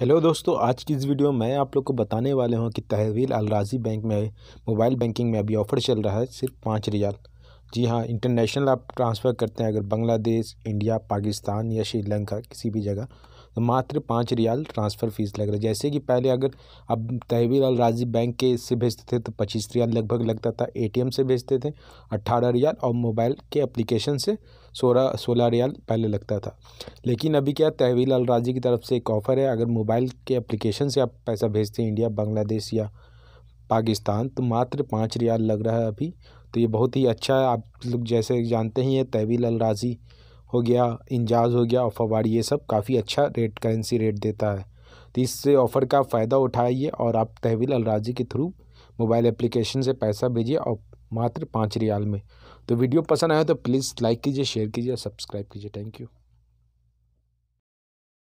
hello दोस्तों आज की इस वीडियो में मैं आप लोग को बताने वाले हूँ कि तहवील अलराजी बैंक में मोबाइल बैंकिंग में अभी ऑफ़र चल रहा है सिर्फ पाँच रियाल जी हाँ इंटरनेशनल आप ट्रांसफ़र करते हैं अगर बांग्लादेश इंडिया पाकिस्तान या श्रीलंका किसी भी जगह तो मात्र पाँच रियाल ट्रांसफ़र फ़ीस लग रहा है जैसे कि पहले अगर अब तहवीर अल राजी बैंक के से भेजते थे तो पच्चीस रियाल लगभग लगता था एटीएम से भेजते थे अट्ठारह रियाल और मोबाइल के एप्लीकेशन से सोलह सोलह रियाल पहले लगता था लेकिन अभी क्या तहवील अल राजी की तरफ से एक ऑफ़र है अगर मोबाइल के अप्लीकेशन से आप पैसा भेजते हैं इंडिया बांग्लादेश या पाकिस्तान तो मात्र पाँच रियाल लग रहा है अभी तो ये बहुत ही अच्छा है आप लोग जैसे जानते ही हैं तहवील अल हो गया इंजाज हो गया और ये सब काफ़ी अच्छा रेट करेंसी रेट देता है तो इससे ऑफ़र का फ़ायदा उठाइए और आप तहवील अलराजी के थ्रू मोबाइल एप्लीकेशन से पैसा भेजिए और मात्र पाँच रियाल में तो वीडियो पसंद आया तो प्लीज़ लाइक कीजिए शेयर कीजिए सब्सक्राइब कीजिए थैंक यू